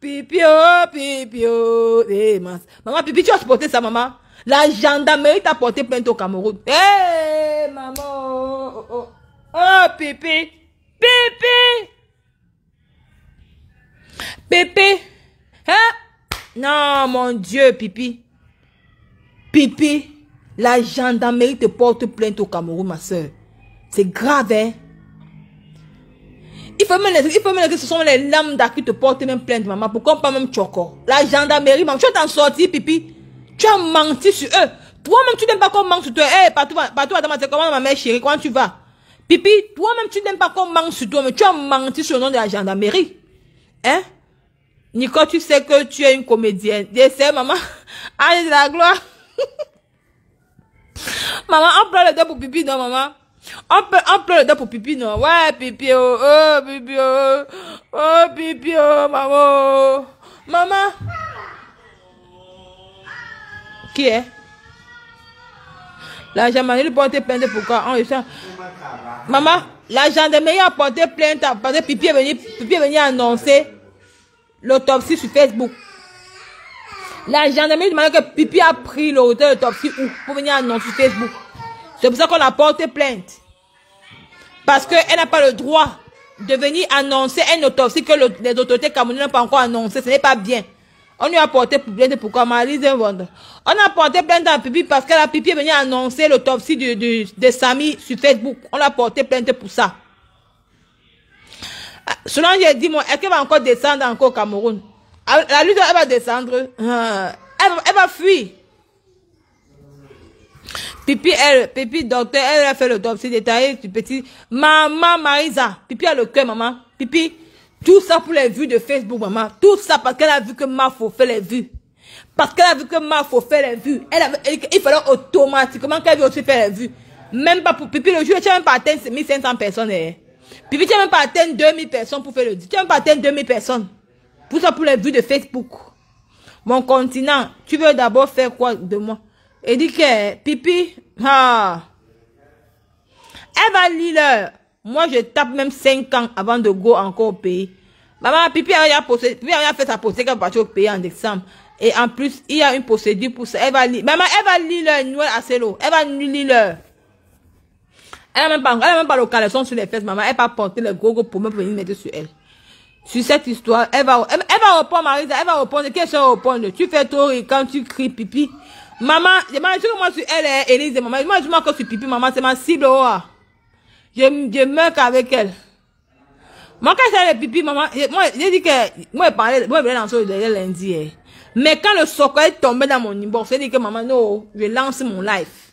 Pipio, Pipio, eh, mince. Maman, Pipi, tu as supporté ça, maman? La gendarmerie t'a porté plainte au Cameroun. Eh, maman, oh, oh, oh, oh, Pipi, Pipi! Pépé. Hein? Non, mon Dieu, Pipi. Pipi, la gendarmerie te porte plainte au Cameroun, ma soeur. C'est grave, hein? Il faut même, les, il faut même que ce sont les lames qui te portent même plainte, maman. Pourquoi pas même Choco? La gendarmerie, maman, tu as t'en sorti Pipi. Tu as menti sur eux. Toi-même, tu n'aimes pas qu'on manque sur toi. Eh, hey, partout, partout, c'est comment ma mère chérie, quand tu vas? Pipi, toi-même, tu n'aimes pas qu'on manque sur toi, mais tu as menti sur le nom de la gendarmerie. Hein? Nico, tu sais que tu es une comédienne. Décès, maman. Allez de la gloire. maman, on pleure le dos pour pipi, non, maman. On, peut, on pleure le dos pour pipi, non. Ouais, pipi, oh, oh, pipi, oh. Oh, pipi, oh, maman. Maman. Qui est? La gendarmerie porter plainte pourquoi Oh, ça. Maman, la gendarmerie a porté plainte parce que pipi est venu, pipi est venu annoncer. L'autopsie sur Facebook. La gendarmerie demande que Pipi a pris le de l'autopsie Pour venir annoncer sur Facebook. C'est pour ça qu'on a porté plainte. Parce qu'elle n'a pas le droit de venir annoncer une autopsie que les autorités camerounaises n'ont pas encore annoncé. Ce n'est pas bien. On lui a porté plainte pourquoi Marie vendre. On a porté plainte à Pipi parce que la Pipi est venue annoncer l'autopsie de, de, de Samy sur Facebook. On l'a porté plainte pour ça. Selon j'ai dit, moi, est-ce qu'elle va encore descendre encore au Cameroun ah, La lutte, elle va descendre. Euh, elle va, elle va fuir. Pipi, elle, Pipi, docteur, elle a fait le détaillée. détaillé du petit. Maman Marisa, Pipi a le cœur, maman. Pipi, tout ça pour les vues de Facebook, maman. Tout ça parce qu'elle a vu que Mafo fait les vues. Parce qu'elle a vu que Mafo fait les vues. Elle il fallait automatiquement qu'elle vienne aussi faire les vues. Même pas pour Pipi, le jour, elle tient même pas atteint 1500 personnes. Eh. Pipi, tu n'as même pas atteint 2000 personnes pour faire le Tu n'as même pas atteint 2000 personnes. Pour ça, pour les vues de Facebook. Mon continent, tu veux d'abord faire quoi de moi Et dit que, Pipi, ah, elle va lire. Moi, je tape même 5 ans avant de go encore au pays. Maman, Pipi a, posé, Pipi a fait sa procédure pour partir au pays en décembre. Et en plus, il y a une procédure pour ça. Elle va Maman, elle va lire le Noël à Elle va lire le. Elle n'a même, même, pas le caleçon sur les fesses, maman. Elle n'a pas porté le gogo pour me mettre sur elle. Sur cette histoire, elle va, elle, elle va reprendre, Marisa. Elle va reprendre. Qu'est-ce qu'elle va Tu fais tout et quand tu cries pipi. Maman, je que moi sur elle hein, et Elise, maman. Moi, je que sur pipi, maman. C'est ma cible, oh. Ah. Je, je meurs qu'avec elle. Moi, quand j'ai le pipi, maman, moi, j'ai dit que, moi, je parlais, moi, je le lundi, hein. Mais quand le socle est tombé dans mon inbox, j'ai dit que maman, non, je lance mon life.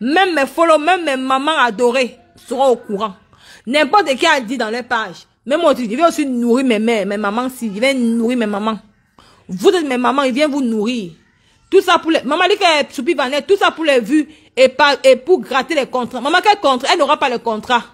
Même mes followers, même mes mamans adorées seront au courant. N'importe qui a dit dans les pages. Même moi, je vais aussi nourrir mes mères, mes mamans si. Je viens nourrir mes mamans. Vous êtes mes mamans, il vient vous nourrir. Tout ça pour les... Maman dit qu'elle tout ça pour les vues et, pas, et pour gratter les contrats. Maman, quel contrat Elle n'aura pas le contrat.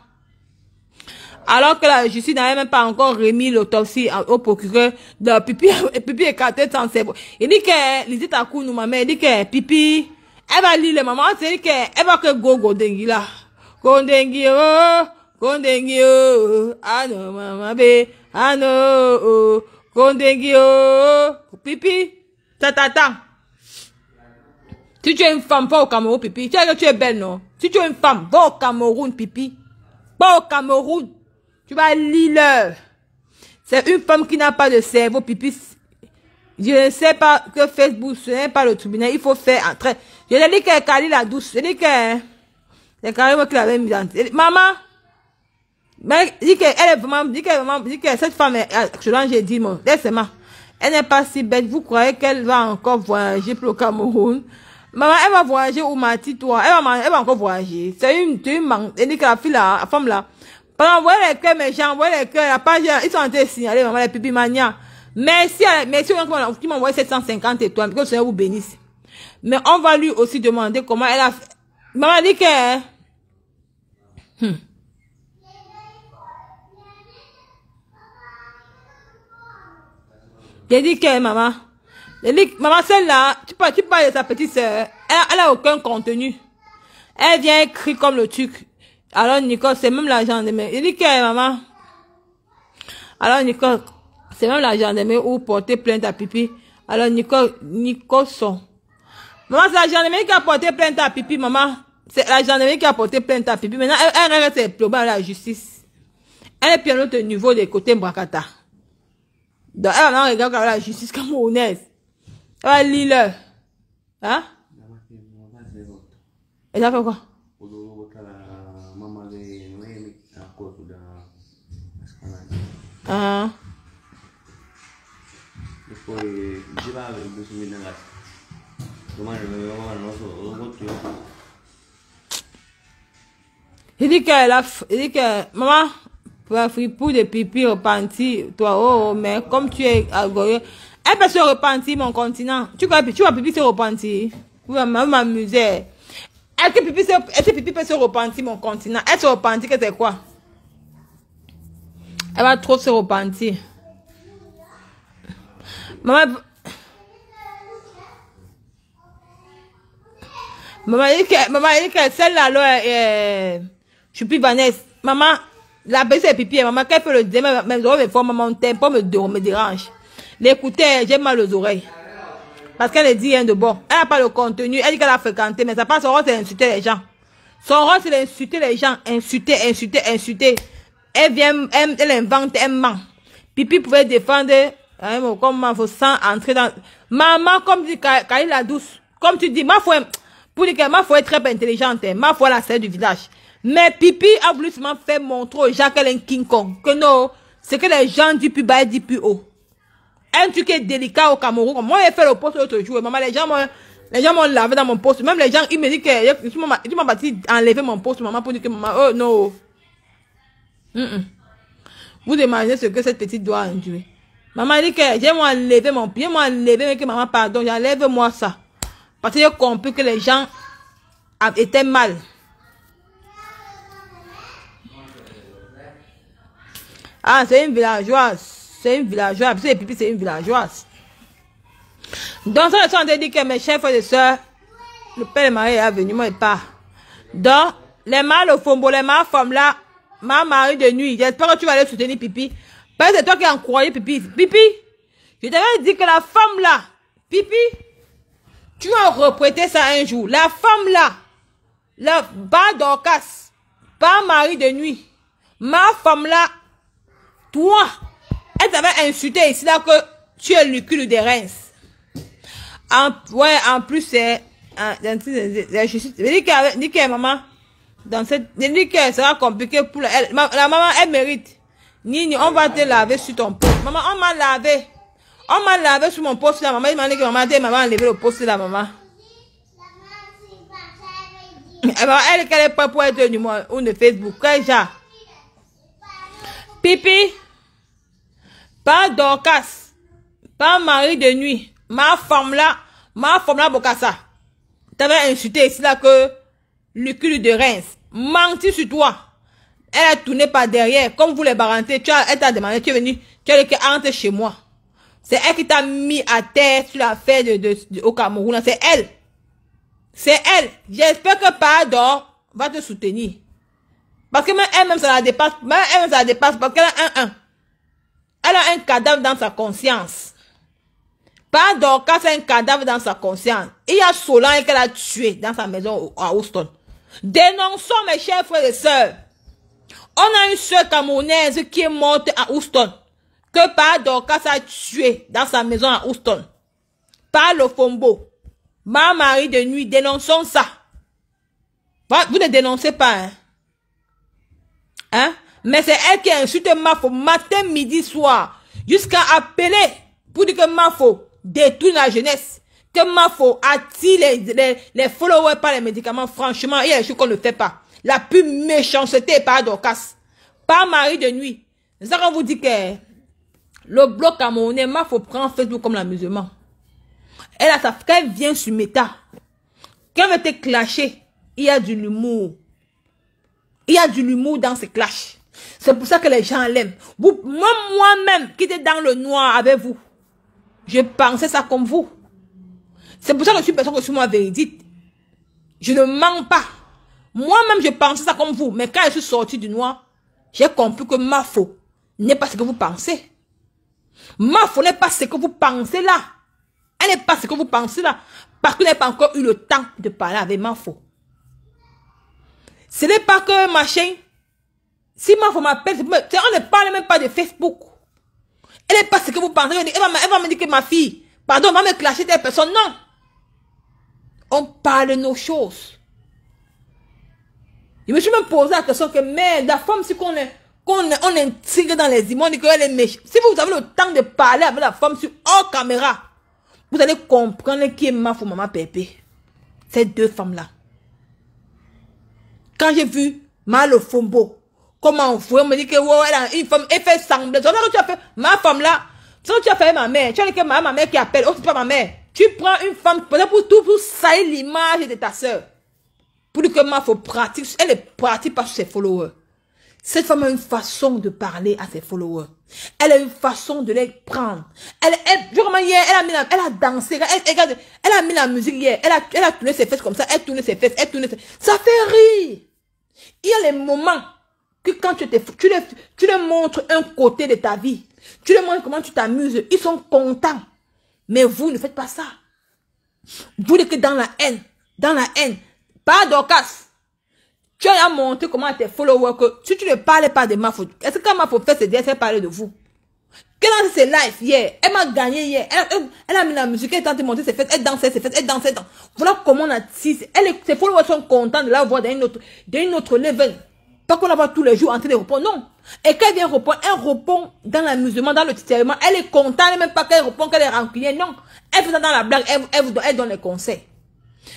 Alors que je justice n'avait même pas encore remis l'autopsie au procureur de Pipi, Pipi écarté sans cerveau. Il dit que, à nous, il dit que Pipi, elle va eba c'est mama ọ sịrị qu'elle va que go go gondengi la gondengi oh, oh maman, ano mama be ano oh, gondengi oh pipi ta. si tu es une femme, va au Cameroun, pipi. Tu es, tu es belle, non? Si tu es une femme, va au Cameroun, pipi. Va au Cameroun. Tu vas lire. C'est une femme qui n'a pas de cerveau, pipi. Je ne sais pas que Facebook, ce n'est pas le tribunal. Il faut faire entrer. Je l'ai dit que Kali la douce. Je dit que hein, c'est Kali qui l'avait mis en Maman, mais dit qu'elle est vraiment, dit qu'elle vraiment, dit que cette femme est, actuellement, ah, j'ai dit, mon, laissez-moi. Elle n'est pas si bête. Vous croyez qu'elle va encore voyager pour le Cameroun? Maman, elle va voyager au ma toi. Elle va, elle va encore voyager. C'est une, tu manques. elle dit que la fille la femme là, pendant, voir les cœurs, mes gens, vous voyez les cœurs, la page, ils sont en train de signaler, maman, les pipi mania. Merci à, merci aux qui m'envoie 750 étoiles, que le Seigneur vous bénisse. Mais on va lui aussi demander comment elle a fait. Maman dit que, hein. hmm. J'ai dit que, maman, j'ai dit, maman, celle-là, tu parles, tu parles de sa petite sœur, elle, elle a aucun contenu. Elle vient écrire comme le truc. Alors, Nicole, c'est même l'argent de mes. J'ai dit que, maman, alors, Nicole, c'est même la gendarmerie a porter plainte à Pipi. Alors, Nico, Son. Maman, c'est la gendarmerie qui a porté plainte à Pipi, maman. C'est la gendarmerie qui a porté plainte à Pipi. Maintenant, elle, elle reste à la justice. Elle est bien au niveau des côtés Mbrakata. Donc, elle, elle regarde la justice honnête. Elle va lire. Hein? Elle a fait quoi? Ah. Il dit qu'elle a, il dit que, maman, pour la fripouille de pipi repenti, toi, oh, oh, mais comme tu es goyer elle peut se repentir, mon continent. Tu vois, tu vois, pipi se repentir. Vous m'amuser. Est-ce que pipi, est-ce que pipi peut se repentir, mon continent? Elle se repentit, que c'est quoi? Elle va trop se repentir. Maman... Maman dit que, maman dit que celle-là, là, euh, je suis plus Vanessa. Maman, la baisse est pipi. Maman, qu'elle fait le dire, mes je me font, maman, t'aimes pas me, me dérange. L'écouter, j'ai mal aux oreilles. Parce qu'elle dit rien hein, de bon. Elle n'a pas le contenu. Elle dit qu'elle a fréquenté, mais ça passe. Son rôle, c'est d'insulter les gens. Son rôle, c'est d'insulter les gens. Insulter, insulter, insulter. Elle vient, elle, elle invente, elle ment. Pipi pouvait défendre Hein, comment faut sans entrer dans, maman, comme dit il la douce, comme tu dis, ma foi, pour dire que ma foi est très intelligente, hein, ma foi la c'est du village. Mais Pipi a voulu seulement faire montrer aux gens est un King Kong. Que non, c'est que les gens du plus bas et du plus haut. Un truc qui est délicat au Cameroun. Moi, j'ai fait le poste l'autre jour. Maman, les gens m'ont, les gens m'ont lavé dans mon poste. Même les gens, ils me disent que, tu m'as bâti enlever mon poste, maman, pour dire que maman, oh non. Vous imaginez ce que cette petite doit endurer. Maman dit que j'ai moi enlevé mon pied, moi enlevé. mais que maman, pardon, j'enlève-moi ça. Parce que j'ai compris que les gens étaient mal. Ah, c'est une villageoise. C'est une villageoise. C'est pipi, c'est une villageoise. Donc, ça, on a dit que mes chers frères et sœurs, le père de Marie est venu, moi, il part. Donc, les mâles au fombo, les mâles forment là, ma mari de nuit, j'espère que tu vas aller soutenir pipi. Parce que c'est toi qui en croyais, Pipi. Pipi, je t'avais dit que la femme là, Pipi, tu as reprêté ça un jour. La femme là, la bas d'orcas, pas mari de nuit. Ma femme là, toi, elle t'avait insulté ici là que tu es le cul de Reims. En, ouais, en plus, c'est, je suis, dit qu'elle, maman, dans cette, dis que ça sera compliqué pour la, elle, la maman, elle mérite. Nini, on va te laver sur ton poste. Maman, on m'a lavé. On m'a lavé sur mon poste là, maman. Il m'a dit que maman, dit, maman, le poste là, maman. Alors, elle, qu'elle est pas pour être du ou de Facebook. Déjà. Pipi. Pas Dorcas. Pas mari de nuit. Ma femme là. Ma femme là, Bokassa. T'avais insulté ici là que le cul de Reims. Menti sur toi. Elle a tourné par derrière, comme vous les barantez. Tu as, elle t'a demandé, tu es venu, tu es rentre chez moi. C'est elle qui t'a mis à terre sur l'as fait de, au Cameroun. C'est elle. C'est elle. J'espère que Pardon va te soutenir. Parce que même elle-même, ça la dépasse. Même elle ça la dépasse parce qu'elle a un un. Elle a un cadavre dans sa conscience. Pardon, quand c'est un cadavre dans sa conscience, il y a Solange qu'elle a tué dans sa maison à Houston. Dénonçons, mes chers frères et sœurs. On a une soeur camerounaise qui est morte à Houston. Que ça a tué dans sa maison à Houston. Par le Fombo. Ma mari de nuit, dénonçons ça. Vous ne dénoncez pas, hein? hein? Mais c'est elle qui insulte Mafo matin, midi, soir. Jusqu'à appeler pour dire que Mafo détruit la jeunesse. Que Mafo attire les, les, les followers par les médicaments. Franchement, il y a des choses qu'on ne fait pas. La plus méchanceté par Dorcas. Par Marie de nuit. C'est ça qu'on vous dit que le bloc camerounais, il faut prendre Facebook comme l'amusement. Elle a sa frère vient sur Meta. Quand elle était clashée, il y a du l'humour. Il y a du l'humour dans ces clashs. C'est pour ça que les gens l'aiment. Vous, moi-même, qui était dans le noir avec vous, je pensais ça comme vous. C'est pour ça que je suis personne que je suis moi Je ne mens pas. Moi-même, je pensais ça comme vous. Mais quand je suis sortie du noir, j'ai compris que ma faux n'est pas ce que vous pensez. Ma faux n'est pas ce que vous pensez là. Elle n'est pas ce que vous pensez là. Parce que vous pas encore eu le temps de parler avec ma faux. Ce n'est pas que machin. Si ma faux m'appelle, on ne parle même pas de Facebook. Elle n'est pas ce que vous pensez. Elle va, me dire que ma fille, pardon, va me clasher des personnes. Non. On parle nos choses. Je me suis même posé la question que, merde, la femme, si qu'on est, qu'on est, on est dans les immondes, qu'elle est méchante. Si vous avez le temps de parler avec la femme sur hors caméra, vous allez comprendre qui est ma femme, maman pépé. Ces deux femmes-là. Quand j'ai vu Malo Fombo, comment on fait, on me dit que, ouais, elle a une femme, elle fait semblant. Tu as fait, ma femme là, tu as fait ma mère, tu as dit que ma, ma mère qui appelle, oh, c'est pas ma mère. Tu prends une femme, pour tout, pour salir l'image de ta sœur. Pour que ma faut pratique, elle est pratique par ses followers. Cette femme a une façon de parler à ses followers. Elle a une façon de les prendre. Elle, elle, vraiment hier, elle a mis la, elle a dansé, elle, elle a mis la musique hier, elle a, elle a tourné ses fesses comme ça, elle tournait ses fesses, elle ses, ça fait rire. Il y a les moments que quand tu te, tu les, tu les montres un côté de ta vie. Tu les montres comment tu t'amuses. Ils sont contents. Mais vous ne faites pas ça. Vous n'êtes que dans la haine. Dans la haine. Pas d'occasion. Tu as montré comment tes followers que si tu ne parlais pas de ma faute, est-ce que ma faute fait ses elle parler de vous? Quelle a ses lives hier? Elle m'a gagné hier. Elle, elle, a mis la musique, elle tente de monter ses fêtes, elle dansait ses fesses. elle dansait. Dans. Voilà comment on a... Elle, ses followers sont contents de la voir dans une autre, dans une autre level. Pas qu'on la voit tous les jours en train de répondre, non. Et quand elle vient répondre, elle répond dans l'amusement, dans le titellement. Elle est contente, même pas qu'elle répond, qu'elle est rancunière, non. Elle fait ça dans la blague, elle, elle, vous donne, elle donne les conseils.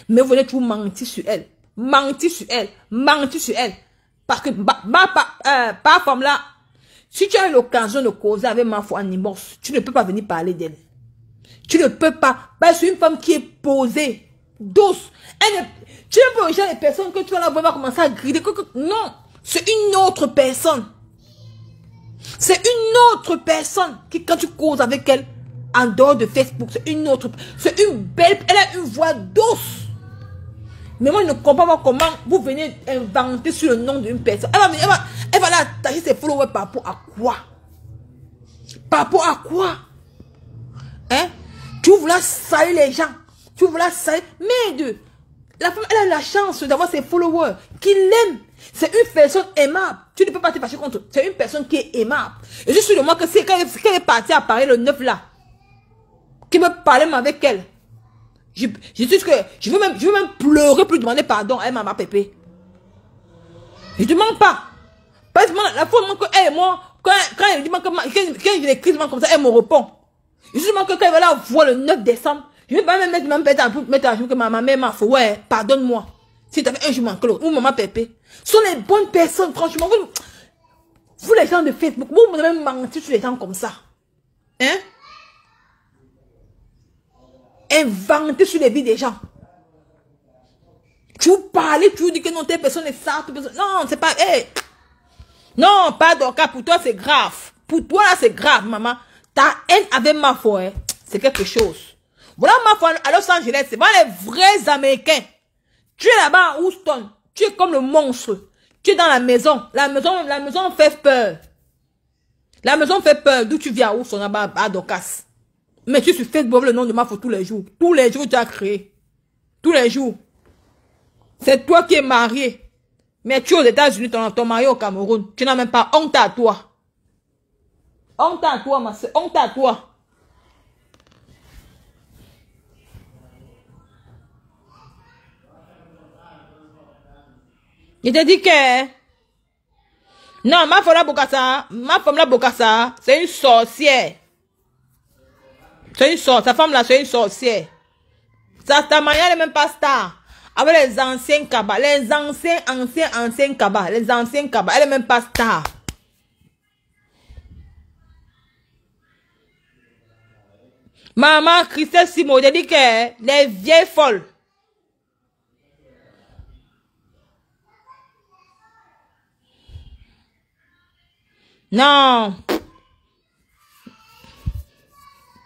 Mais vous allez vous mentir sur elle. Mentir sur elle. Mentir sur elle. Parce que ma, par euh, femme là, si tu as l'occasion de causer avec ma foi en tu ne peux pas venir parler d'elle. Tu ne peux pas. Parce ben, une femme qui est posée, douce, Tu ne, tu ne peux les personnes que tu vas la voir commencer à griller. Non, c'est une autre personne. C'est une autre personne qui, quand tu causes avec elle, en dehors de Facebook, c'est une autre. C'est une belle. Elle a une voix douce. Mais moi, je ne comprends pas comment vous venez inventer sur le nom d'une personne. Elle va, elle attacher ses followers par rapport à quoi Par rapport à quoi Hein Tu voulais saluer, les gens. Tu voulais Mais de La femme, elle a la chance d'avoir ses followers qui l'aiment. C'est une personne aimable. Tu ne peux pas te fâcher contre. C'est une personne qui est aimable. Et je suis le moi que c'est quand elle est partie à Paris le 9 là, qui me parlait avec elle. Je, je ce que je veux même, je veux même pleurer plus demander pardon à maman pépé. Je demande pas. Parce que la fois que elle et moi, quand, quand elle dit que, quand, quand écrit comme ça, elle me répond. Je demande que quand elle va la voir le 9 décembre, je vais pas même mettre, même mettre à jour que ma maman m'a fait, ouais, pardonne-moi. Si t'avais un jour manqué, ou maman pépé. Ce sont les bonnes personnes, franchement. Vous, les gens de Facebook, vous, vous même menti sur les gens comme ça. Hein? inventer sur les vies des gens. Tu parles, tu dis que non, telle personne est ça, Non, c'est pas. Non, pas d'orca. Pour toi, c'est grave. Pour toi, là c'est grave, maman. Ta haine avec ma foi, hein, c'est quelque chose. Voilà ma foi à Los Angeles. C'est pas les vrais Américains. Tu es là-bas à Houston. Tu es comme le monstre. Tu es dans la maison. La maison, la maison fait peur. La maison fait peur. D'où tu viens où Houston, là-bas, à Docas. Mais tu sur boire le nom de ma femme tous les jours. Tous les jours, tu as créé. Tous les jours. C'est toi qui es marié. Mais tu es aux États-Unis, ton, ton mari au Cameroun. Tu n'as même pas honte à toi. Honte à toi, ma soeur. Honte à toi. Il te dit que... Non, ma femme la Bokassa, ma femme la Bokassa, c'est une sorcière. C'est une sorte. sa femme là, c'est une sorcière. Ta, ta elle n'est même pas star. Avec les anciens cabas. Les anciens, anciens, anciens cabas. Les anciens cabas. Elle n'est même pas star. Maman Christelle Simon, j'ai dit que les vieilles folles. Non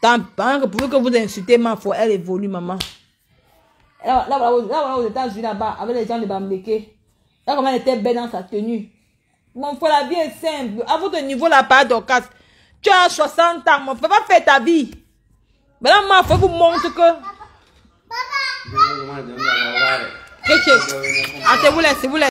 pour que vous que vous insultez ma foi, elle évolue, maman. Là, là, là, aux états là-bas, avec les gens de bambi Là, comment elle était belle dans sa tenue. Mon foi la vie est simple. À votre niveau, là, part casse Tu as 60 ans, mon frère, va faire ta vie. maman ma faut vous montre que. quest vous laissez, vous laissez.